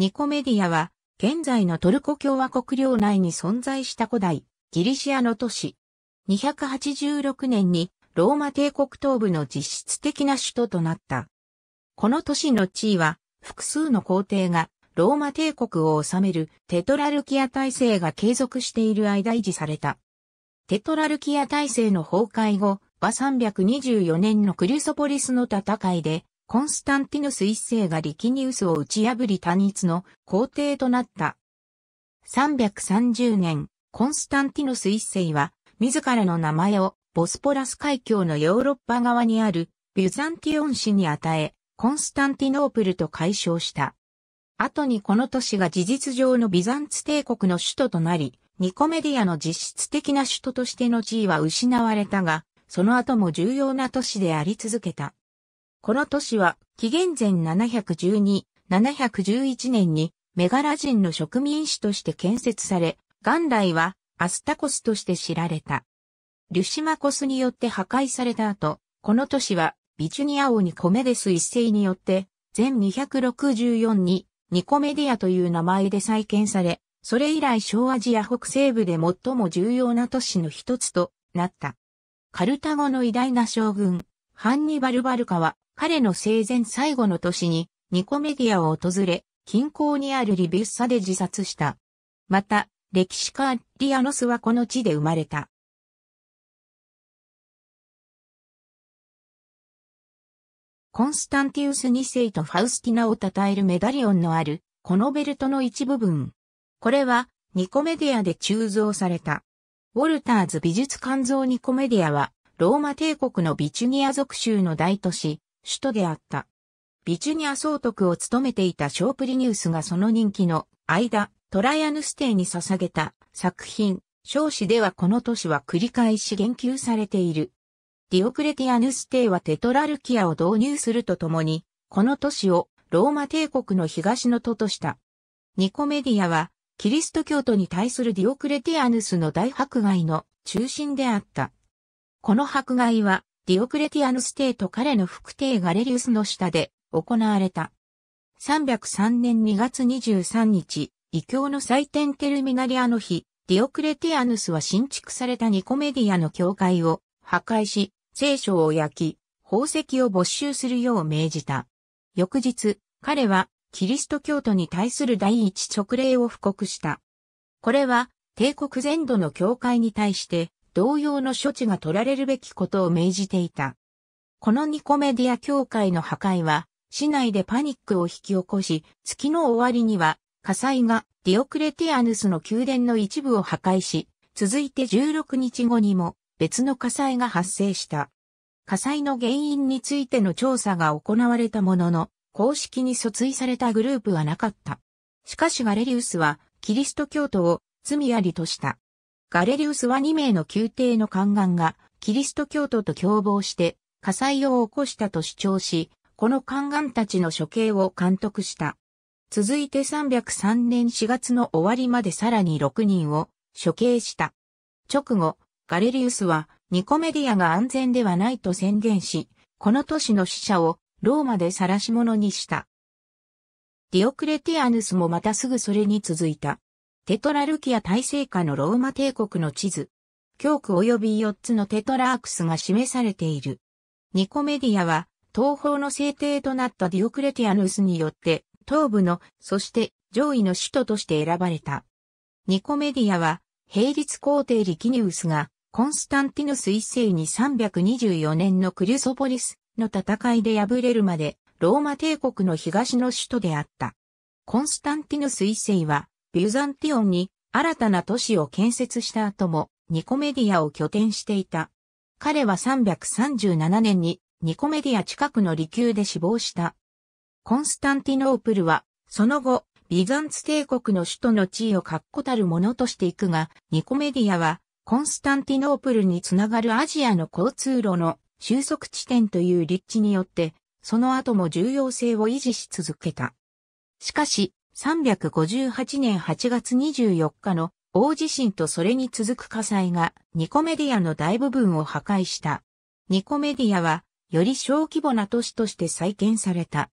ニコメディアは、現在のトルコ共和国領内に存在した古代、ギリシアの都市。286年に、ローマ帝国東部の実質的な首都となった。この都市の地位は、複数の皇帝が、ローマ帝国を治めるテトラルキア体制が継続している間維持された。テトラルキア体制の崩壊後、は324年のクリュソポリスの戦いで、コンスタンティヌス一世がリキニウスを打ち破り単一の皇帝となった。330年、コンスタンティヌス一世は、自らの名前をボスポラス海峡のヨーロッパ側にあるビュザンティオン市に与え、コンスタンティノープルと解消した。後にこの都市が事実上のビザンツ帝国の首都となり、ニコメディアの実質的な首都としての地位は失われたが、その後も重要な都市であり続けた。この都市は、紀元前712、711年にメガラ人の植民地として建設され、元来はアスタコスとして知られた。リュシマコスによって破壊された後、この都市はビチュニア王にコメデス一世によって、全264にニコメディアという名前で再建され、それ以来小アジア北西部で最も重要な都市の一つとなった。カルタゴの偉大な将軍、ハンニバル・バルカは彼の生前最後の年にニコメディアを訪れ、近郊にあるリビッサで自殺した。また、歴史家リアノスはこの地で生まれた。コンスタンティウス2世とファウスティナを称えるメダリオンのある、このベルトの一部分。これは、ニコメディアで鋳造された。ウォルターズ美術肝臓ニコメディアは、ローマ帝国のビチュニア属州の大都市、首都であった。ビチュニア総督を務めていたショープリニュースがその人気の間、トライアヌス帝に捧げた作品、少子ではこの都市は繰り返し言及されている。ディオクレティアヌス帝はテトラルキアを導入するとともに、この都市をローマ帝国の東の都とした。ニコメディアは、キリスト教徒に対するディオクレティアヌスの大迫害の中心であった。この迫害は、ディオクレティアヌス帝と彼の副帝ガレリウスの下で行われた。303年2月23日、異教の祭典テルミナリアの日、ディオクレティアヌスは新築されたニコメディアの教会を破壊し、聖書を焼き、宝石を没収するよう命じた。翌日、彼はキリスト教徒に対する第一勅令を布告した。これは帝国全土の教会に対して同様の処置が取られるべきことを命じていた。このニコメディア協会の破壊は、市内でパニックを引き起こし、月の終わりには、火災がディオクレティアヌスの宮殿の一部を破壊し、続いて16日後にも別の火災が発生した。火災の原因についての調査が行われたものの、公式に訴追されたグループはなかった。しかしガレリウスは、キリスト教徒を罪ありとした。ガレリウスは2名の宮廷の宦官が、キリスト教徒と共謀して、火災を起こしたと主張し、この宦官たちの処刑を監督した。続いて303年4月の終わりまでさらに6人を処刑した。直後、ガレリウスはニコメディアが安全ではないと宣言し、この都市の死者をローマで晒し者にした。ディオクレティアヌスもまたすぐそれに続いた。テトラルキア体制下のローマ帝国の地図。教区及び4つのテトラークスが示されている。ニコメディアは、東方の制定となったディオクレティアヌスによって、東部の、そして上位の首都として選ばれた。ニコメディアは、平立皇帝リキニウスが、コンスタンティヌス一世に324年のクリュソポリスの戦いで敗れるまで、ローマ帝国の東の首都であった。コンスタンティヌス一世は、ビュザンティオンに新たな都市を建設した後もニコメディアを拠点していた。彼は337年にニコメディア近くの離宮で死亡した。コンスタンティノープルは、その後、ビザンツ帝国の首都の地位を確固たるものとしていくが、ニコメディアは、コンスタンティノープルにつながるアジアの交通路の収束地点という立地によって、その後も重要性を維持し続けた。しかし、358年8月24日の大地震とそれに続く火災がニコメディアの大部分を破壊した。ニコメディアはより小規模な都市として再建された。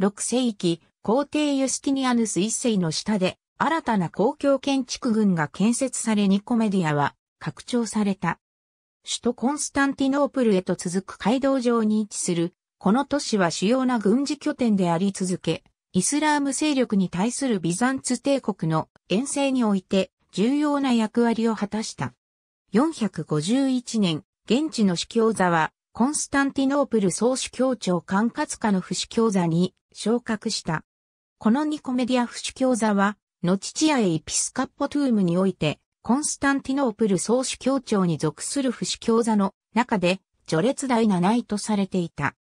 6世紀、皇帝ユスティニアヌス一世の下で新たな公共建築群が建設されニコメディアは拡張された。首都コンスタンティノープルへと続く街道上に位置する、この都市は主要な軍事拠点であり続け、イスラーム勢力に対するビザンツ帝国の遠征において重要な役割を果たした。451年、現地の司教座は、コンスタンティノープル総主教庁管轄下の不死教座に昇格した。このニコメディア不死教座は、後チアエイピスカッポトゥームにおいて、コンスタンティノープル総主教庁に属する不死教座の中で、序列第7位とされていた。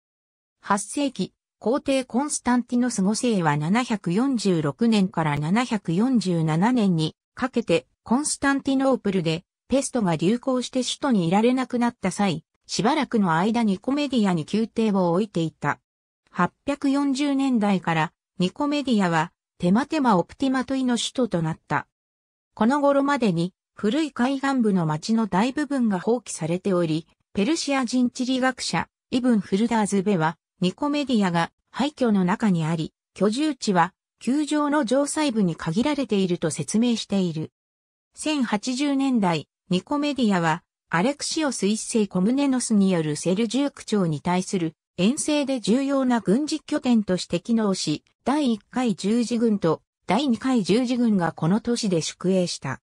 8世紀、皇帝コンスタンティノス5世は746年から747年にかけてコンスタンティノープルでペストが流行して首都にいられなくなった際、しばらくの間ニコメディアに宮廷を置いていた。840年代からニコメディアはテマテマオプティマトイの首都となった。この頃までに古い海岸部の町の大部分が放棄されており、ペルシア人地理学者、イブン・フルダーズベはニコメディアが廃墟の中にあり、居住地は球場の上細部に限られていると説明している。1080年代、ニコメディアは、アレクシオス一世コムネノスによるセルジューク朝に対する遠征で重要な軍事拠点として機能し、第1回十字軍と第2回十字軍がこの都市で宿営した。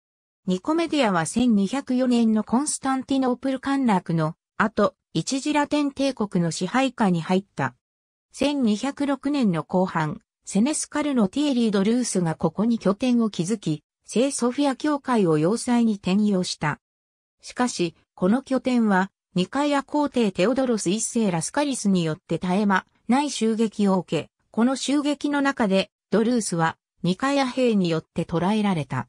ニコメディアは1204年のコンスタンティノープル陥落の後、一時ラテン帝国の支配下に入った。1206年の後半、セネスカルのティエリー・ドルースがここに拠点を築き、聖ソフィア教会を要塞に転用した。しかし、この拠点は、ニカヤ皇帝テオドロス一世ラスカリスによって絶え間ない襲撃を受け、この襲撃の中で、ドルースは、ニカヤ兵によって捕らえられた。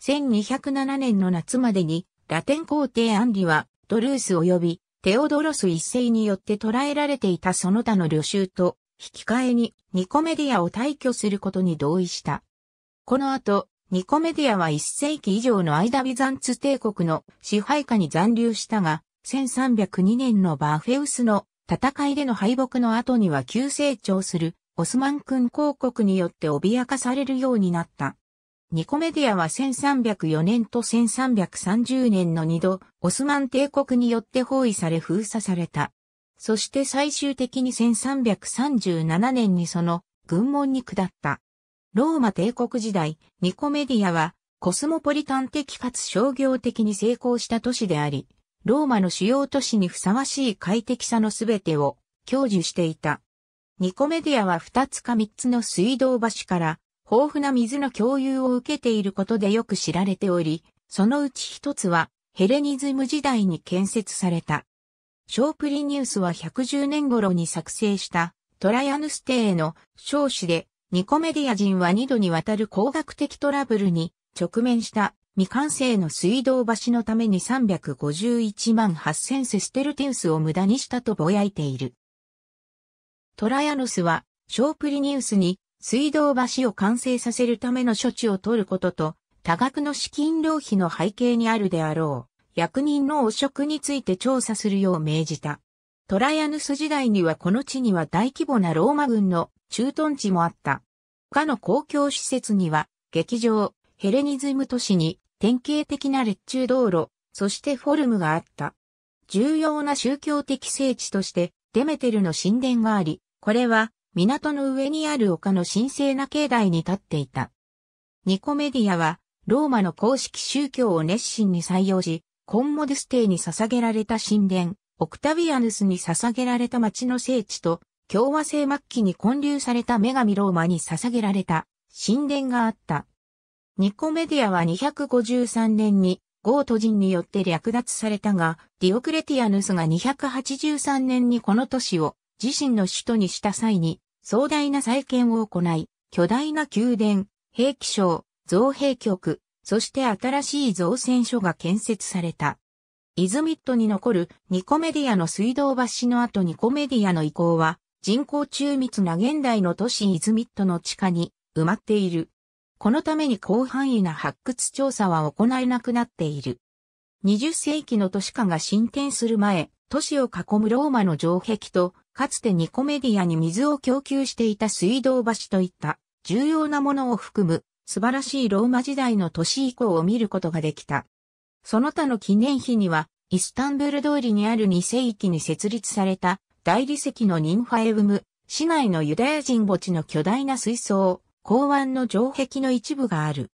1207年の夏までに、ラテン皇帝アンリは、ドルース及び、テオドロス一世によって捉えられていたその他の旅衆と、引き換えにニコメディアを退去することに同意した。この後、ニコメディアは1世紀以上の間ビザンツ帝国の支配下に残留したが、1302年のバーフェウスの戦いでの敗北の後には急成長するオスマン君公国によって脅かされるようになった。ニコメディアは1304年と1330年の2度、オスマン帝国によって包囲され封鎖された。そして最終的に1337年にその軍門に下った。ローマ帝国時代、ニコメディアはコスモポリタン的かつ商業的に成功した都市であり、ローマの主要都市にふさわしい快適さのすべてを享受していた。ニコメディアは2つか3つの水道橋から豊富な水の共有を受けていることでよく知られており、そのうち一つはヘレニズム時代に建設された。ショープリニウスは110年頃に作成したトラヤヌステへの少子でニコメディア人は二度にわたる工学的トラブルに直面した未完成の水道橋のために351万8000セステルティウスを無駄にしたとぼやいている。トラヤヌスはショープリニウスに水道橋を完成させるための処置を取ることと、多額の資金浪費の背景にあるであろう、役人の汚職について調査するよう命じた。トライアヌス時代にはこの地には大規模なローマ軍の駐屯地もあった。他の公共施設には、劇場、ヘレニズム都市に典型的な列中道路、そしてフォルムがあった。重要な宗教的聖地としてデメテルの神殿があり、これは港の上にある丘の神聖な境内に立っていた。ニコメディアは、ローマの公式宗教を熱心に採用し、コンモデステイに捧げられた神殿、オクタビアヌスに捧げられた町の聖地と、共和制末期に建立された女神ローマに捧げられた神殿があった。ニコメディアは253年にゴート人によって略奪されたが、ディオクレティアヌスが283年にこの都市を自身の首都にした際に、壮大な再建を行い、巨大な宮殿、兵器省、造兵局、そして新しい造船所が建設された。イズミットに残るニコメディアの水道橋の後ニコメディアの遺構は人口中密な現代の都市イズミットの地下に埋まっている。このために広範囲な発掘調査は行えなくなっている。20世紀の都市化が進展する前、都市を囲むローマの城壁とかつてニコメディアに水を供給していた水道橋といった重要なものを含む素晴らしいローマ時代の都市以降を見ることができた。その他の記念碑には、イスタンブール通りにある2世紀に設立された大理石のニンファエウム、市内のユダヤ人墓地の巨大な水槽、港湾の城壁の一部がある。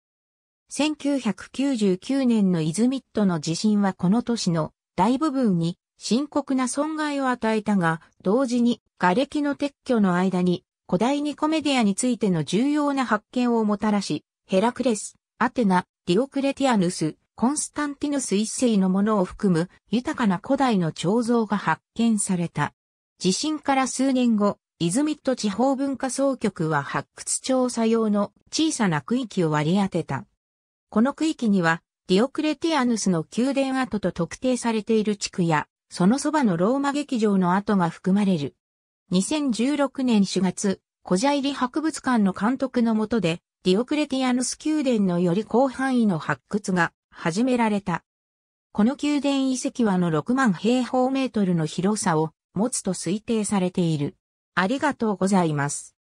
1999年のイズミットの地震はこの都市の大部分に深刻な損害を与えたが、同時に瓦礫の撤去の間に古代ニコメディアについての重要な発見をもたらし、ヘラクレス、アテナ、ディオクレティアヌス、コンスタンティヌス一世のものを含む豊かな古代の彫像が発見された。地震から数年後、イズミット地方文化総局は発掘調査用の小さな区域を割り当てた。この区域には、ディオクレティアヌスの宮殿跡と特定されている地区や、そのそばのローマ劇場の跡が含まれる。2016年4月、小ャイリ博物館の監督の下で、ディオクレティアヌス宮殿のより広範囲の発掘が始められた。この宮殿遺跡はの6万平方メートルの広さを持つと推定されている。ありがとうございます。